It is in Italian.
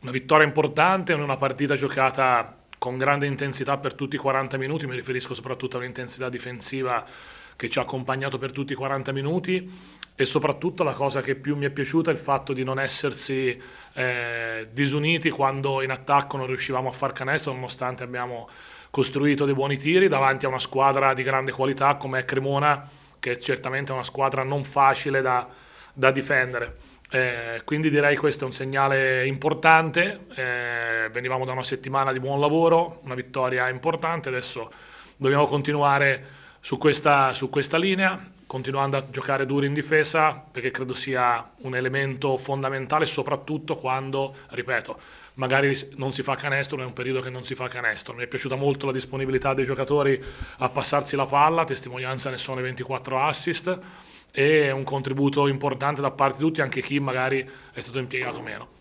una vittoria importante in una partita giocata con grande intensità per tutti i 40 minuti, mi riferisco soprattutto all'intensità difensiva che ci ha accompagnato per tutti i 40 minuti e soprattutto la cosa che più mi è piaciuta è il fatto di non essersi eh, disuniti quando in attacco non riuscivamo a far canestro nonostante abbiamo costruito dei buoni tiri davanti a una squadra di grande qualità come Cremona che è certamente una squadra non facile da, da difendere. Eh, quindi direi che questo è un segnale importante, eh, venivamo da una settimana di buon lavoro, una vittoria importante, adesso dobbiamo continuare su questa, su questa linea, continuando a giocare duro in difesa perché credo sia un elemento fondamentale soprattutto quando, ripeto, magari non si fa canestro, è un periodo che non si fa canestro. Mi è piaciuta molto la disponibilità dei giocatori a passarsi la palla, testimonianza ne sono i 24 assist e un contributo importante da parte di tutti, anche chi magari è stato impiegato meno.